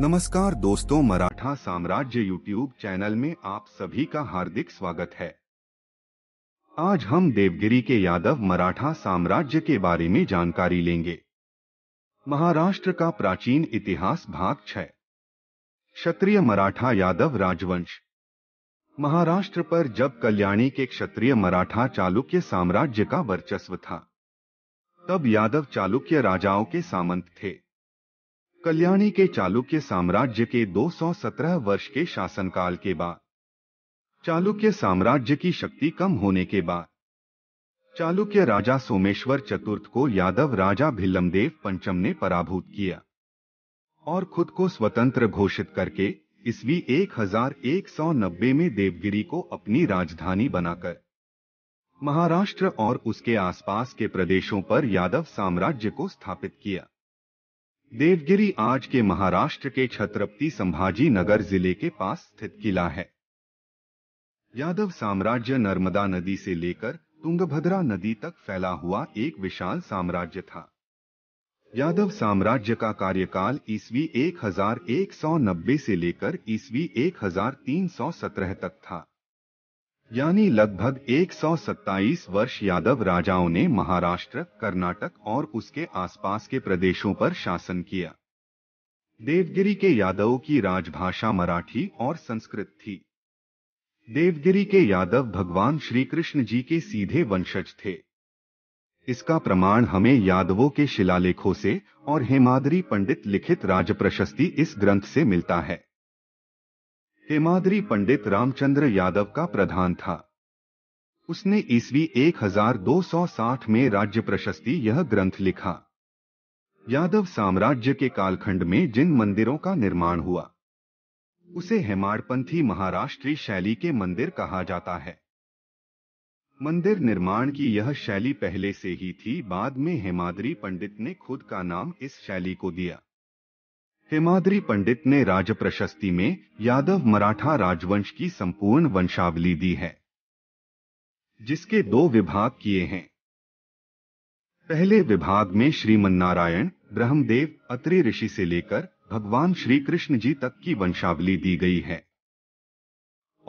नमस्कार दोस्तों मराठा साम्राज्य यूट्यूब चैनल में आप सभी का हार्दिक स्वागत है आज हम देवगिरी के यादव मराठा साम्राज्य के बारे में जानकारी लेंगे महाराष्ट्र का प्राचीन इतिहास भाग छह क्षत्रिय मराठा यादव राजवंश महाराष्ट्र पर जब कल्याणी के क्षत्रिय मराठा चालुक्य साम्राज्य का वर्चस्व था तब यादव चालुक्य राजाओं के सामंत थे कल्याणी के चालुक्य साम्राज्य के 217 वर्ष के शासनकाल के बाद चालुक्य साम्राज्य की शक्ति कम होने के बाद चालुक्य राजा सोमेश्वर चतुर्थ को यादव राजा भिल्लमदेव पंचम ने पराभूत किया और खुद को स्वतंत्र घोषित करके ईस्वी 1190 में देवगिरी को अपनी राजधानी बनाकर महाराष्ट्र और उसके आसपास के प्रदेशों पर यादव साम्राज्य को स्थापित किया देवगिरी आज के महाराष्ट्र के छत्रपति संभाजी नगर जिले के पास स्थित किला है यादव साम्राज्य नर्मदा नदी से लेकर तुंगभद्रा नदी तक फैला हुआ एक विशाल साम्राज्य था यादव साम्राज्य का कार्यकाल ईस्वी 1190 से लेकर ईस्वी 1317 तक था यानी लगभग 127 वर्ष यादव राजाओं ने महाराष्ट्र कर्नाटक और उसके आसपास के प्रदेशों पर शासन किया देवगिरी के यादवों की राजभाषा मराठी और संस्कृत थी देवगिरी के यादव भगवान श्री कृष्ण जी के सीधे वंशज थे इसका प्रमाण हमें यादवों के शिलालेखों से और हेमाद्री पंडित लिखित राजप्रशस्ति इस ग्रंथ से मिलता है हेमाद्री पंडित रामचंद्र यादव का प्रधान था उसने ईस्वी 1260 में राज्य प्रशस्ति यह ग्रंथ लिखा यादव साम्राज्य के कालखंड में जिन मंदिरों का निर्माण हुआ उसे हेमाड़पंथी महाराष्ट्री शैली के मंदिर कहा जाता है मंदिर निर्माण की यह शैली पहले से ही थी बाद में हेमाद्री पंडित ने खुद का नाम इस शैली को दिया हिमाद्री पंडित ने राज प्रशस्ति में यादव मराठा राजवंश की संपूर्ण वंशावली दी है जिसके दो विभाग किए हैं पहले विभाग में श्रीमन्नारायण ब्रह्मदेव अत्रि ऋषि से लेकर भगवान श्री कृष्ण जी तक की वंशावली दी गई है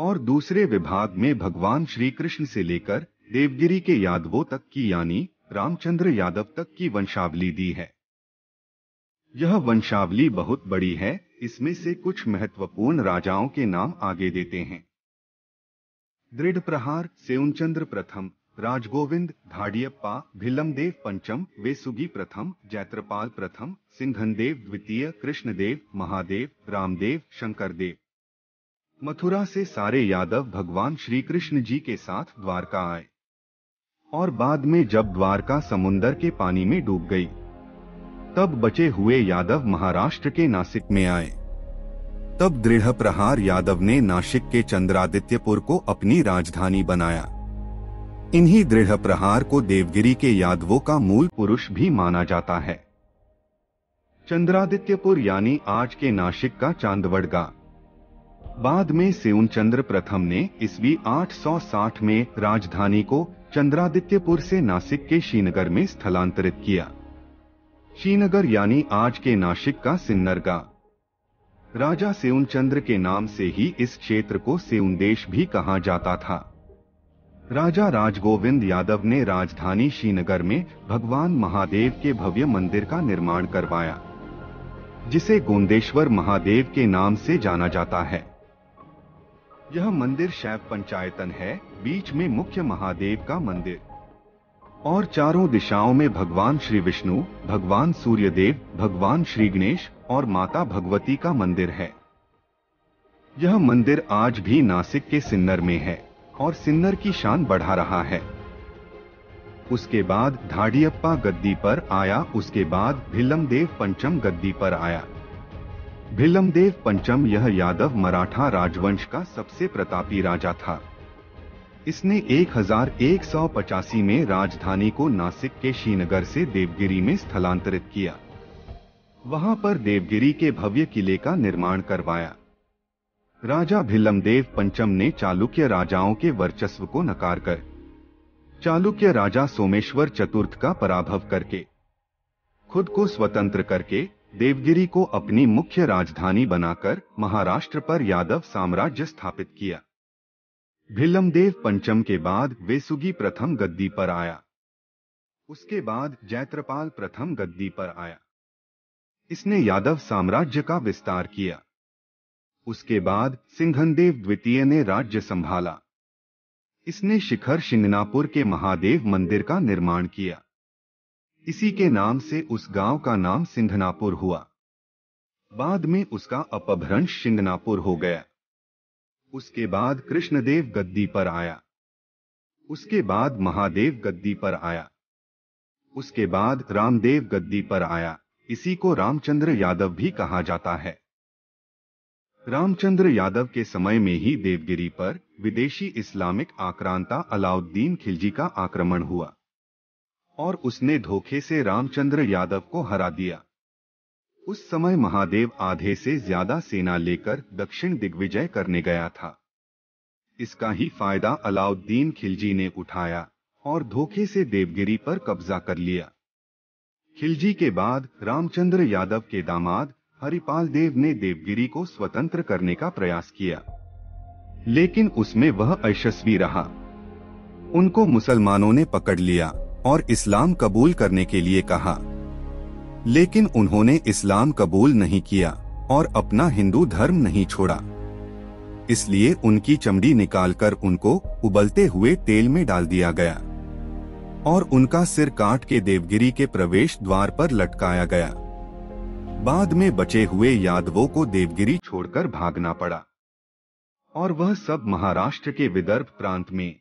और दूसरे विभाग में भगवान श्री कृष्ण से लेकर देवगिरी के यादवों तक की यानी रामचंद्र यादव तक की वंशावली दी है यह वंशावली बहुत बड़ी है इसमें से कुछ महत्वपूर्ण राजाओं के नाम आगे देते हैं दृढ़ प्रहार सेवनचंद्र प्रथम राजगोविंद धाड़ियप्पा भिलमदेव पंचम वेसुगी प्रथम जैत्रपाल प्रथम सिंघनदेव द्वितीय कृष्णदेव महादेव रामदेव शंकरदेव मथुरा से सारे यादव भगवान श्री कृष्ण जी के साथ द्वारका आए और बाद में जब द्वारका समुन्दर के पानी में डूब गई तब बचे हुए यादव महाराष्ट्र के नासिक में आए तब दृढ़ प्रहार यादव ने नासिक के चंद्रादित्यपुर को अपनी राजधानी बनाया इन्हीं दृढ़ प्रहार को देवगिरी के यादवों का मूल पुरुष भी माना जाता है चंद्रादित्यपुर यानी आज के नासिक का चांदवड़गा बाद में चंद्र प्रथम ने ईस्वी 860 में राजधानी को चंद्रादित्यपुर से नासिक के श्रीनगर में स्थलांतरित किया श्रीनगर यानी आज के नासिक का सिन्नरगा राजा सेउन चंद्र के नाम से ही इस क्षेत्र को सेउन देश भी कहा जाता था राजा राजगोविंद यादव ने राजधानी श्रीनगर में भगवान महादेव के भव्य मंदिर का निर्माण करवाया जिसे गोंदेश्वर महादेव के नाम से जाना जाता है यह मंदिर शैव पंचायतन है बीच में मुख्य महादेव का मंदिर और चारों दिशाओं में भगवान श्री विष्णु भगवान सूर्यदेव भगवान श्री गणेश और माता भगवती का मंदिर है यह मंदिर आज भी नासिक के सिन्नर में है और सिन्नर की शान बढ़ा रहा है उसके बाद धाड़ियप्पा गद्दी पर आया उसके बाद देव पंचम गद्दी पर आया देव पंचम यह यादव मराठा राजवंश का सबसे प्रतापी राजा था इसने एक हजार एक सौ पचासी में राजधानी को नासिक के श्रीनगर से देवगिरी में स्थलांतरित किया वहां पर देवगिरी के भव्य किले का निर्माण करवाया राजा भिलमदेव पंचम ने चालुक्य राजाओं के वर्चस्व को नकार कर चालुक्य राजा सोमेश्वर चतुर्थ का पराभव करके खुद को स्वतंत्र करके देवगिरी को अपनी मुख्य राजधानी बनाकर महाराष्ट्र पर यादव साम्राज्य स्थापित किया भिल्लमदेव पंचम के बाद वेसुगी प्रथम गद्दी पर आया उसके बाद जैत्रपाल प्रथम गद्दी पर आया इसने यादव साम्राज्य का विस्तार किया उसके बाद सिंघनदेव द्वितीय ने राज्य संभाला इसने शिखर शिंगनापुर के महादेव मंदिर का निर्माण किया इसी के नाम से उस गांव का नाम सिंघनापुर हुआ बाद में उसका अपभ्रंश शिंगनापुर हो गया उसके बाद कृष्णदेव गद्दी पर आया उसके बाद महादेव गद्दी पर आया उसके बाद रामदेव गद्दी पर आया इसी को रामचंद्र यादव भी कहा जाता है रामचंद्र यादव के समय में ही देवगिरी पर विदेशी इस्लामिक आक्रांता अलाउद्दीन खिलजी का आक्रमण हुआ और उसने धोखे से रामचंद्र यादव को हरा दिया उस समय महादेव आधे से ज्यादा सेना लेकर दक्षिण दिग्विजय करने गया था इसका ही फायदा अलाउद्दीन खिलजी ने उठाया और धोखे से देवगिरी पर कब्जा कर लिया खिलजी के बाद रामचंद्र यादव के दामाद हरिपाल देव ने देवगिरी को स्वतंत्र करने का प्रयास किया लेकिन उसमें वह अयशस्वी रहा उनको मुसलमानों ने पकड़ लिया और इस्लाम कबूल करने के लिए कहा लेकिन उन्होंने इस्लाम कबूल नहीं किया और अपना हिंदू धर्म नहीं छोड़ा इसलिए उनकी चमड़ी निकालकर उनको उबलते हुए तेल में डाल दिया गया और उनका सिर काट के देवगिरी के प्रवेश द्वार पर लटकाया गया बाद में बचे हुए यादवों को देवगिरी छोड़कर भागना पड़ा और वह सब महाराष्ट्र के विदर्भ प्रांत में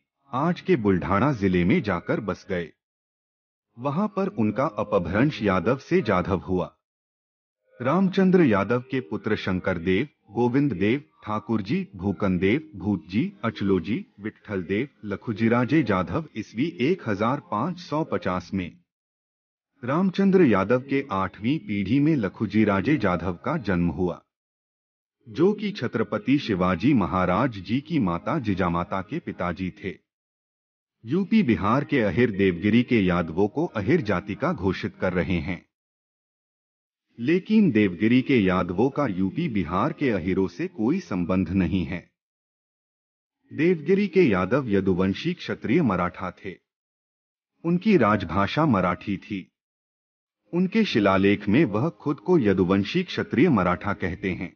आज के बुल्ढाणा जिले में जाकर बस गए वहां पर उनका अपभ्रंश यादव से जाधव हुआ रामचंद्र यादव के पुत्र शंकर देव गोविंद देव ठाकुर जी भूकन देव भूत जी अचलो जी विठल देव लखुजीराजे जाधव ईस्वी 1550 में रामचंद्र यादव के आठवीं पीढ़ी में लखुजीराजे जाधव का जन्म हुआ जो कि छत्रपति शिवाजी महाराज जी की माता जिजामाता के पिताजी थे यूपी बिहार के अहिर देवगिरी के यादवों को अहिर जाति का घोषित कर रहे हैं लेकिन देवगिरी के यादवों का यूपी बिहार के अहिरों से कोई संबंध नहीं है देवगिरी के यादव यदुवंशी क्षत्रिय मराठा थे उनकी राजभाषा मराठी थी उनके शिलालेख में वह खुद को यदुवंशी क्षत्रिय मराठा कहते हैं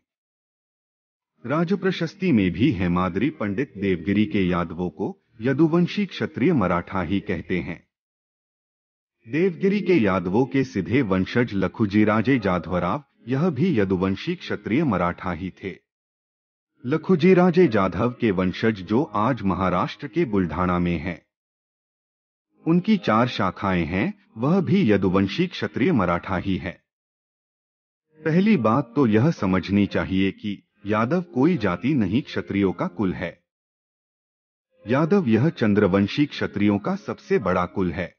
राजप्रशस्ति में भी हेमाद्री पंडित देवगिरी के यादवों को यदुवंशी क्षत्रिय मराठा ही कहते हैं देवगिरी के यादवों के सीधे वंशज लखुजीराजे जाधवराव यह भी यदुवंशी क्षत्रिय मराठा ही थे लखुजीराजे जाधव के वंशज जो आज महाराष्ट्र के बुल्ढाणा में हैं, उनकी चार शाखाएं हैं वह भी यदुवंशी क्षत्रिय मराठा ही है पहली बात तो यह समझनी चाहिए कि यादव कोई जाति नहीं क्षत्रियो का कुल है यादव यह चंद्रवंशी क्षत्रियों का सबसे बड़ा कुल है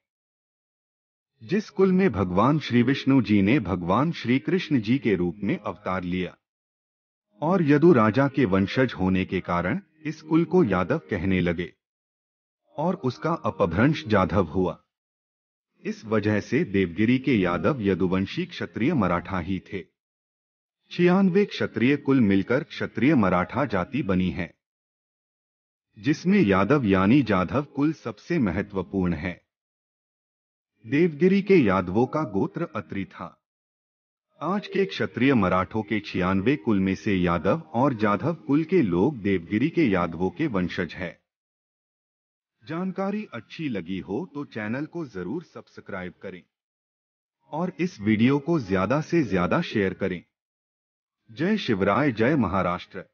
जिस कुल में भगवान श्री विष्णु जी ने भगवान श्री कृष्ण जी के रूप में अवतार लिया और यदु राजा के वंशज होने के कारण इस कुल को यादव कहने लगे और उसका अपभ्रंश जाधव हुआ इस वजह से देवगिरी के यादव यदुवंशी क्षत्रिय मराठा ही थे छियानवे क्षत्रिय कुल मिलकर क्षत्रिय मराठा जाति बनी है जिसमें यादव यानी जाधव कुल सबसे महत्वपूर्ण है देवगिरी के यादवों का गोत्र अत्रि था आज के क्षत्रिय मराठों के छियानवे कुल में से यादव और जाधव कुल के लोग देवगिरी के यादवों के वंशज है जानकारी अच्छी लगी हो तो चैनल को जरूर सब्सक्राइब करें और इस वीडियो को ज्यादा से ज्यादा शेयर करें जय शिवराय जय महाराष्ट्र